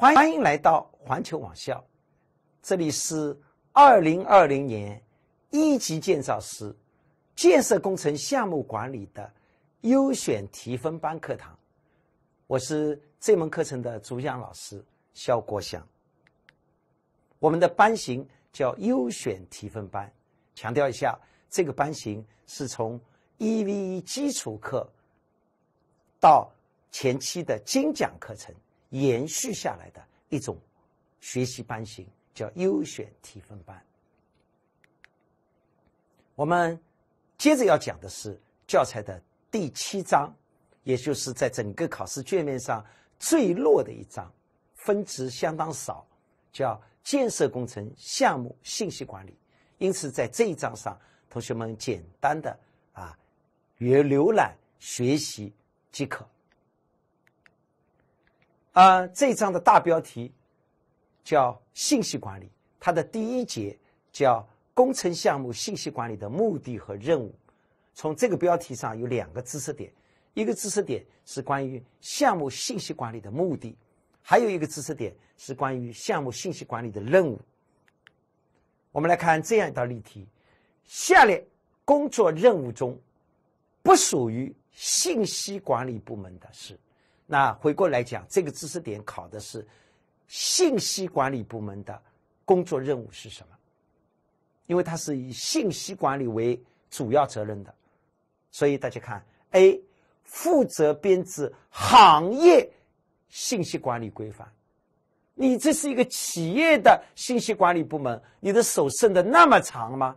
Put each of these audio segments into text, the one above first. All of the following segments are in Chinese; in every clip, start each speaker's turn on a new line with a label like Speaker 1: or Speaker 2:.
Speaker 1: 欢迎来到环球网校，这里是二零二零年一级建造师建设工程项目管理的优选提分班课堂，我是这门课程的主讲老师肖国祥。我们的班型叫优选提分班，强调一下，这个班型是从一 v 一基础课到前期的精讲课程。延续下来的一种学习班型叫优选提分班。我们接着要讲的是教材的第七章，也就是在整个考试卷面上最弱的一章，分值相当少，叫《建设工程项目信息管理》。因此，在这一章上，同学们简单的啊，略浏览学习即可。啊，这章的大标题叫“信息管理”，它的第一节叫“工程项目信息管理的目的和任务”。从这个标题上有两个知识点，一个知识点是关于项目信息管理的目的，还有一个知识点是关于项目信息管理的任务。我们来看这样一道例题：下列工作任务中，不属于信息管理部门的是？那回过来讲，这个知识点考的是信息管理部门的工作任务是什么？因为它是以信息管理为主要责任的，所以大家看 A 负责编制行业信息管理规范。你这是一个企业的信息管理部门，你的手伸的那么长吗？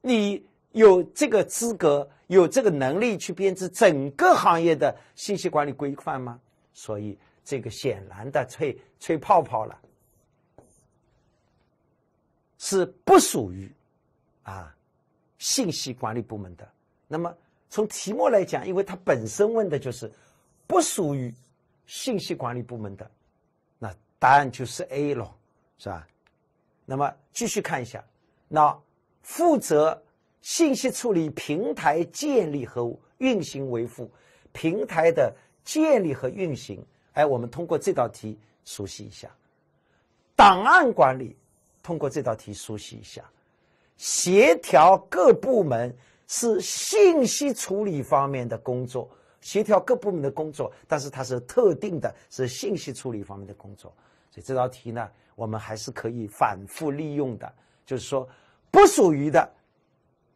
Speaker 1: 你有这个资格？有这个能力去编制整个行业的信息管理规范吗？所以这个显然的吹吹泡泡了，是不属于啊信息管理部门的。那么从题目来讲，因为它本身问的就是不属于信息管理部门的，那答案就是 A 了，是吧？那么继续看一下，那负责。信息处理平台建立和运行维护，平台的建立和运行，哎，我们通过这道题熟悉一下。档案管理，通过这道题熟悉一下。协调各部门是信息处理方面的工作，协调各部门的工作，但是它是特定的，是信息处理方面的工作。所以这道题呢，我们还是可以反复利用的。就是说，不属于的。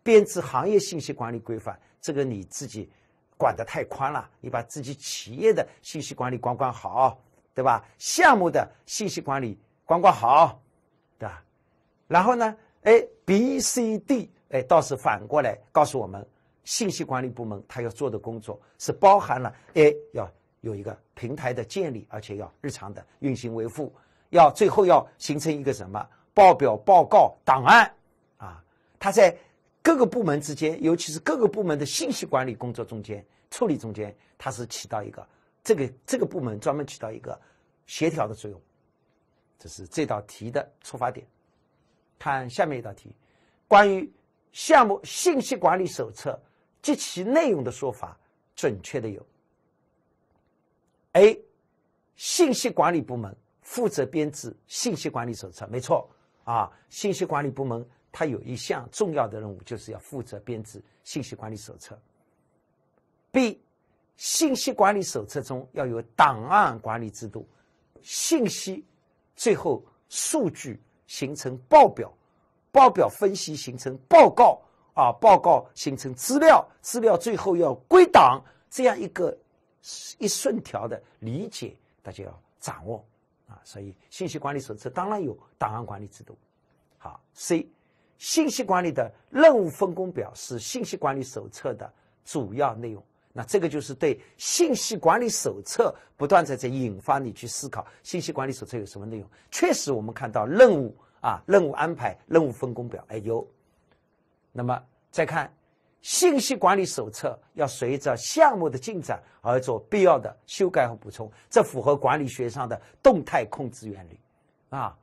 Speaker 1: 编制行业信息管理规范，这个你自己管的太宽了。你把自己企业的信息管理管管好，对吧？项目的信息管理管管好，对吧？然后呢，A、B、C、D，哎，倒是反过来告诉我们，信息管理部门他要做的工作是包含了 A 要有一个平台的建立，而且要日常的运行维护，要最后要形成一个什么报表、报告、档案啊？他在。各个部门之间，尤其是各个部门的信息管理工作中间、处理中间，它是起到一个这个这个部门专门起到一个协调的作用，这是这道题的出发点。看下面一道题，关于项目信息管理手册及其内容的说法，准确的有：A. 信息管理部门负责编制信息管理手册，没错啊，信息管理部门。它有一项重要的任务，就是要负责编制信息管理手册。B，信息管理手册中要有档案管理制度，信息最后数据形成报表，报表分析形成报告啊，报告形成资料，资料最后要归档，这样一个一顺条的理解大家要掌握啊。所以信息管理手册当然有档案管理制度。好，C。信息管理的任务分工表是信息管理手册的主要内容。那这个就是对信息管理手册不断在在引发你去思考：信息管理手册有什么内容？确实，我们看到任务啊，任务安排、任务分工表，哎有。那么再看，信息管理手册要随着项目的进展而做必要的修改和补充，这符合管理学上的动态控制原理啊。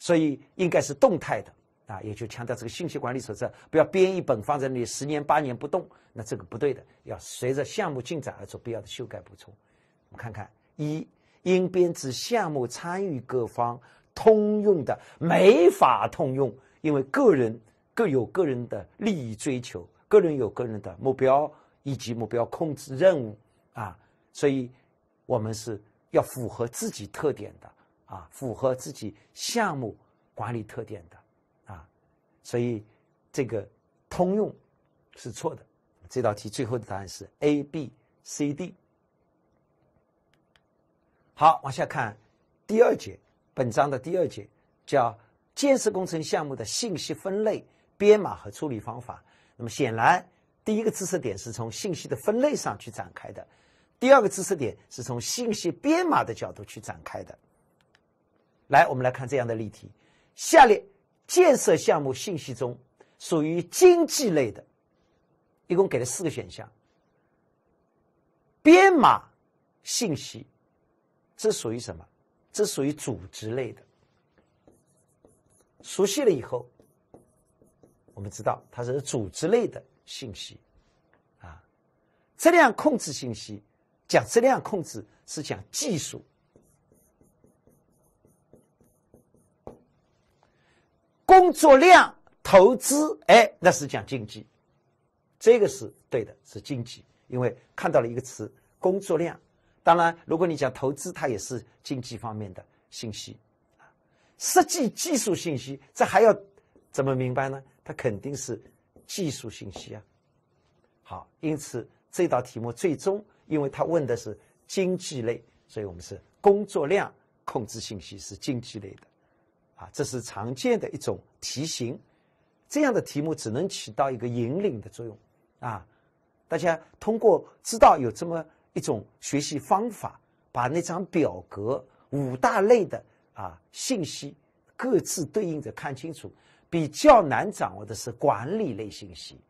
Speaker 1: 所以应该是动态的。啊，也就强调这个信息管理手册不要编一本放在那里十年八年不动，那这个不对的，要随着项目进展而做必要的修改补充。我们看看，一应编制项目参与各方通用的，没法通用，因为个人各有个人的利益追求，个人有个人的目标以及目标控制任务啊，所以我们是要符合自己特点的啊，符合自己项目管理特点的。所以，这个通用是错的。这道题最后的答案是 A、B、C、D。好，往下看第二节，本章的第二节叫“建设工程项目的信息分类、编码和处理方法”。那么，显然第一个知识点是从信息的分类上去展开的；第二个知识点是从信息编码的角度去展开的。来，我们来看这样的例题：下列。建设项目信息中，属于经济类的，一共给了四个选项。编码信息，这属于什么？这属于组织类的。熟悉了以后，我们知道它是组织类的信息啊。质量控制信息，讲质量控制是讲技术。工作量、投资，哎，那是讲经济，这个是对的，是经济。因为看到了一个词“工作量”，当然，如果你讲投资，它也是经济方面的信息。实际技术信息，这还要怎么明白呢？它肯定是技术信息啊。好，因此这道题目最终，因为它问的是经济类，所以我们是工作量控制信息是经济类的。啊，这是常见的一种题型，这样的题目只能起到一个引领的作用啊。大家通过知道有这么一种学习方法，把那张表格五大类的啊信息各自对应着看清楚。比较难掌握的是管理类信息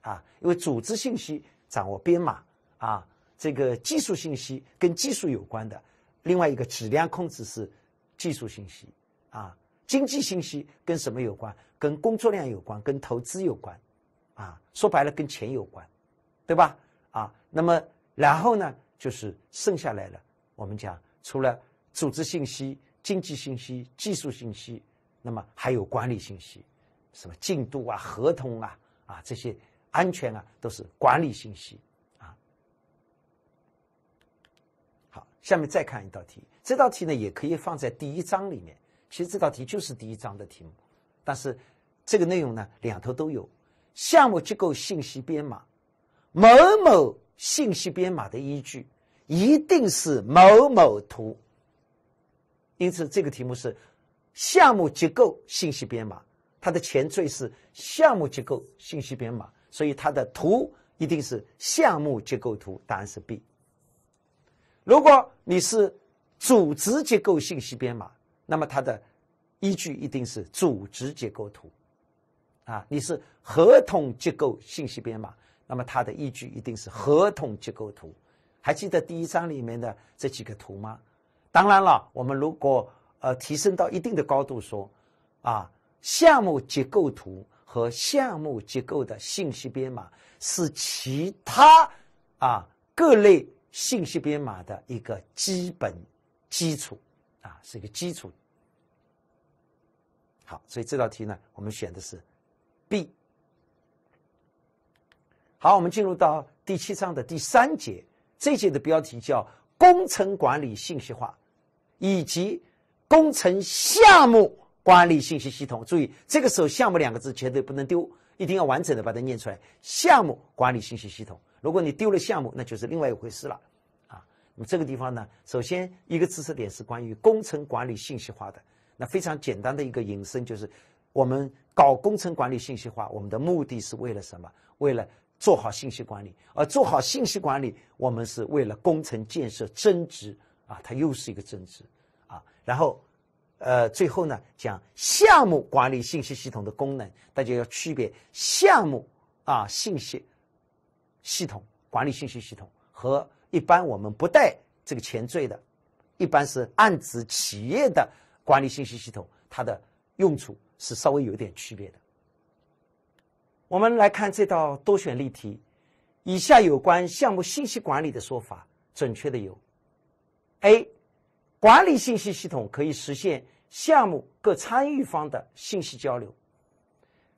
Speaker 1: 啊，因为组织信息掌握编码啊，这个技术信息跟技术有关的，另外一个质量控制是技术信息啊。经济信息跟什么有关？跟工作量有关，跟投资有关，啊，说白了跟钱有关，对吧？啊，那么然后呢，就是剩下来了。我们讲除了组织信息、经济信息、技术信息，那么还有管理信息，什么进度啊、合同啊、啊这些安全啊，都是管理信息啊。好，下面再看一道题。这道题呢，也可以放在第一章里面。其实这道题就是第一章的题目，但是这个内容呢，两头都有项目结构信息编码，某某信息编码的依据一定是某某图，因此这个题目是项目结构信息编码，它的前缀是项目结构信息编码，所以它的图一定是项目结构图，答案是 B。如果你是组织结构信息编码。那么它的依据一定是组织结构图，啊，你是合同结构信息编码，那么它的依据一定是合同结构图。还记得第一章里面的这几个图吗？当然了，我们如果呃提升到一定的高度说，啊，项目结构图和项目结构的信息编码是其他啊各类信息编码的一个基本基础，啊，是一个基础。好，所以这道题呢，我们选的是 B。好，我们进入到第七章的第三节，这节的标题叫“工程管理信息化”以及“工程项目管理信息系统”。注意，这个时候“项目”两个字绝对不能丢，一定要完整的把它念出来，“项目管理信息系统”。如果你丢了“项目”，那就是另外一回事了啊。那么这个地方呢，首先一个知识点是关于工程管理信息化的。那非常简单的一个引申就是，我们搞工程管理信息化，我们的目的是为了什么？为了做好信息管理。而做好信息管理，我们是为了工程建设增值。啊，它又是一个增值啊。然后，呃，最后呢，讲项目管理信息系统的功能，大家要区别项目啊信息系统管理信息系统和一般我们不带这个前缀的，一般是暗指企业的。管理信息系统它的用处是稍微有点区别的。我们来看这道多选例题：以下有关项目信息管理的说法准确的有。A. 管理信息系统可以实现项目各参与方的信息交流。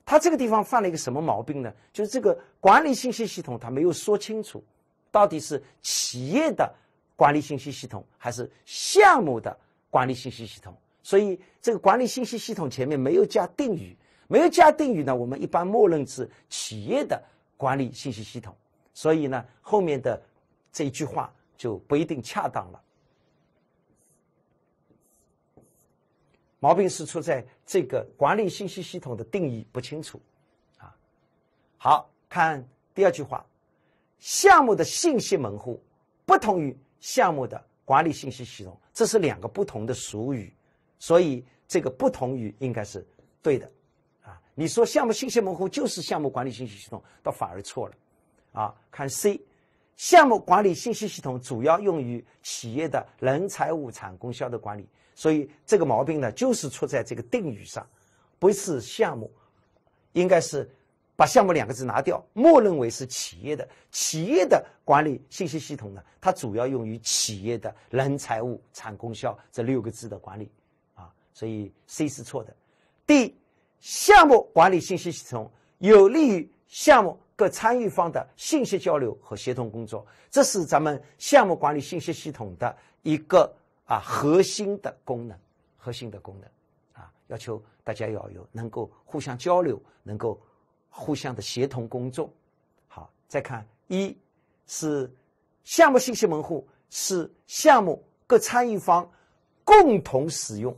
Speaker 1: 它这个地方犯了一个什么毛病呢？就是这个管理信息系统它没有说清楚，到底是企业的管理信息系统还是项目的管理信息系统。所以，这个管理信息系统前面没有加定语，没有加定语呢，我们一般默认是企业的管理信息系统。所以呢，后面的这一句话就不一定恰当了。毛病是出在这个管理信息系统的定义不清楚，啊。好，看第二句话，项目的信息门户不同于项目的管理信息系统，这是两个不同的俗语。所以这个不同于应该是对的，啊，你说项目信息门户就是项目管理信息系统，倒反而错了，啊，看 C，项目管理信息系统主要用于企业的人财物产供销的管理，所以这个毛病呢就是出在这个定语上，不是项目，应该是把项目两个字拿掉，默认为是企业的企业的管理信息系统呢，它主要用于企业的人财物产供销这六个字的管理。所以 C 是错的。D 项目管理信息系统有利于项目各参与方的信息交流和协同工作，这是咱们项目管理信息系统的一个啊核心的功能，核心的功能啊，要求大家要有能够互相交流，能够互相的协同工作。好，再看一是项目信息门户是项目各参与方共同使用。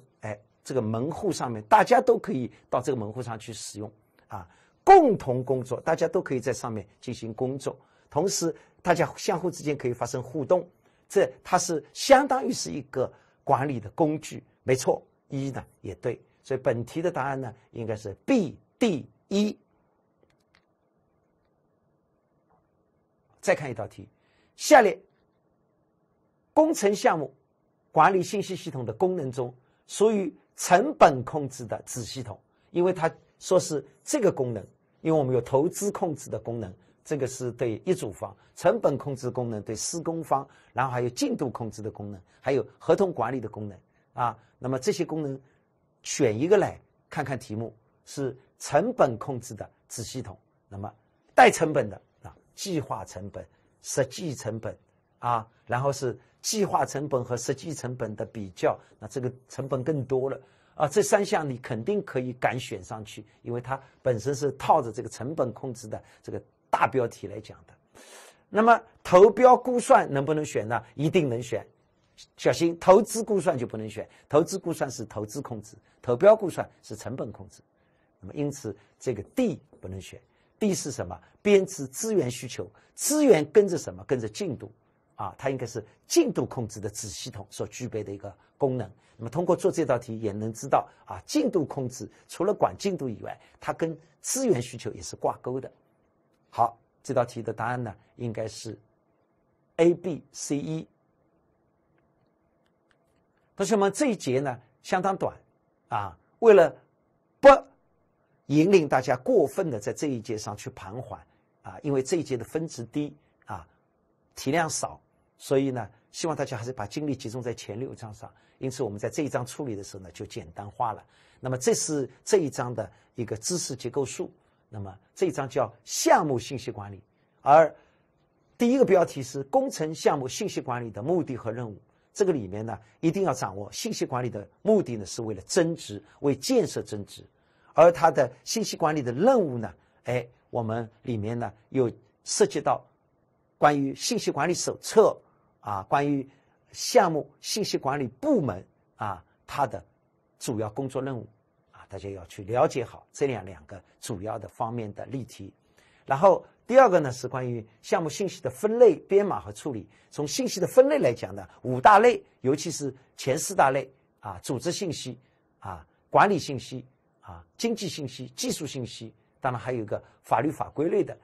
Speaker 1: 这个门户上面，大家都可以到这个门户上去使用，啊，共同工作，大家都可以在上面进行工作，同时大家相互之间可以发生互动，这它是相当于是一个管理的工具，没错，一呢也对，所以本题的答案呢应该是 B、D、E。再看一道题，下列工程项目管理信息系统的功能中。属于成本控制的子系统，因为它说是这个功能，因为我们有投资控制的功能，这个是对业主方成本控制功能，对施工方，然后还有进度控制的功能，还有合同管理的功能啊。那么这些功能选一个来，看看题目是成本控制的子系统，那么带成本的啊，计划成本、实际成本啊，然后是。计划成本和实际成本的比较，那这个成本更多了啊！这三项你肯定可以敢选上去，因为它本身是套着这个成本控制的这个大标题来讲的。那么投标估算能不能选呢？一定能选。小心投资估算就不能选，投资估算是投资控制，投标估算是成本控制。那么因此这个 D 不能选，D 是什么？编制资源需求，资源跟着什么？跟着进度。啊，它应该是进度控制的子系统所具备的一个功能。那么，通过做这道题也能知道，啊，进度控制除了管进度以外，它跟资源需求也是挂钩的。好，这道题的答案呢，应该是 A、B、C、E。同学们，这一节呢相当短，啊，为了不引领大家过分的在这一节上去盘桓，啊，因为这一节的分值低，啊，题量少。所以呢，希望大家还是把精力集中在前六章上。因此，我们在这一章处理的时候呢，就简单化了。那么，这是这一章的一个知识结构树。那么，这一章叫项目信息管理，而第一个标题是工程项目信息管理的目的和任务。这个里面呢，一定要掌握信息管理的目的呢，是为了增值，为建设增值。而它的信息管理的任务呢，哎，我们里面呢，有涉及到关于信息管理手册。啊，关于项目信息管理部门啊，它的主要工作任务啊，大家要去了解好这样两个主要的方面的例题。然后第二个呢，是关于项目信息的分类、编码和处理。从信息的分类来讲呢，五大类，尤其是前四大类啊，组织信息啊，管理信息啊，经济信息、技术信息，当然还有个法律法规类的。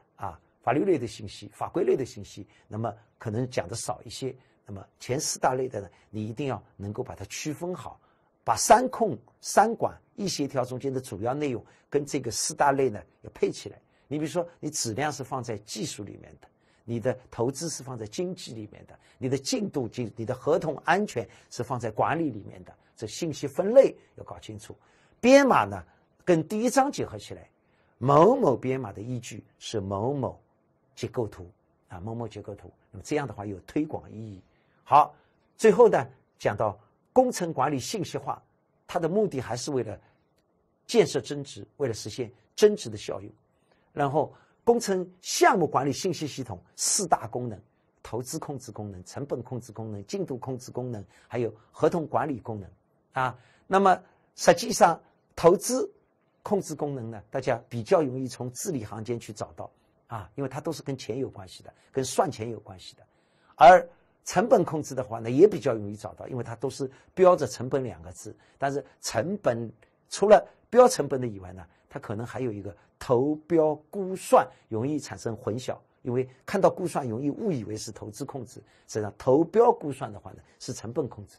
Speaker 1: 法律类的信息、法规类的信息，那么可能讲的少一些。那么前四大类的呢，你一定要能够把它区分好，把“三控、三管、一协调”中间的主要内容跟这个四大类呢要配起来。你比如说，你质量是放在技术里面的，你的投资是放在经济里面的，你的进度、进你的合同安全是放在管理里面的。这信息分类要搞清楚，编码呢跟第一章结合起来。某某编码的依据是某某。结构图啊，某某结构图。那么这样的话有推广意义。好，最后呢讲到工程管理信息化，它的目的还是为了建设增值，为了实现增值的效用。然后工程项目管理信息系统四大功能：投资控制功能、成本控制功能、进度控制功能，还有合同管理功能啊。那么实际上投资控制功能呢，大家比较容易从字里行间去找到。啊，因为它都是跟钱有关系的，跟算钱有关系的，而成本控制的话呢，也比较容易找到，因为它都是标着“成本”两个字。但是成本除了标成本的以外呢，它可能还有一个投标估算，容易产生混淆，因为看到估算容易误以为是投资控制。实际上，投标估算的话呢是成本控制。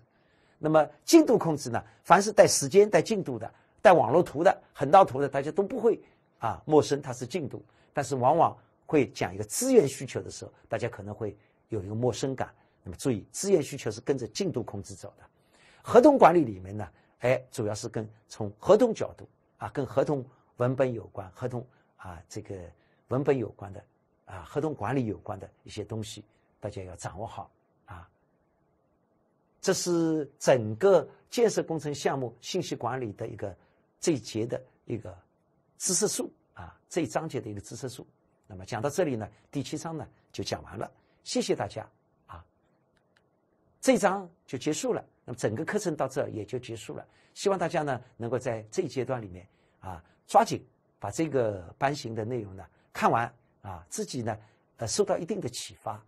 Speaker 1: 那么进度控制呢，凡是带时间、带进度的、带网络图的、横道图的，大家都不会啊，陌生，它是进度。但是往往会讲一个资源需求的时候，大家可能会有一个陌生感。那么注意，资源需求是跟着进度控制走的。合同管理里面呢，哎，主要是跟从合同角度啊，跟合同文本有关，合同啊这个文本有关的啊，合同管理有关的一些东西，大家要掌握好啊。这是整个建设工程项目信息管理的一个这一节的一个知识树。啊，这一章节的一个知识树，那么讲到这里呢，第七章呢就讲完了。谢谢大家啊，这一章就结束了。那么整个课程到这也就结束了。希望大家呢能够在这一阶段里面啊抓紧把这个班型的内容呢看完啊，自己呢呃受到一定的启发。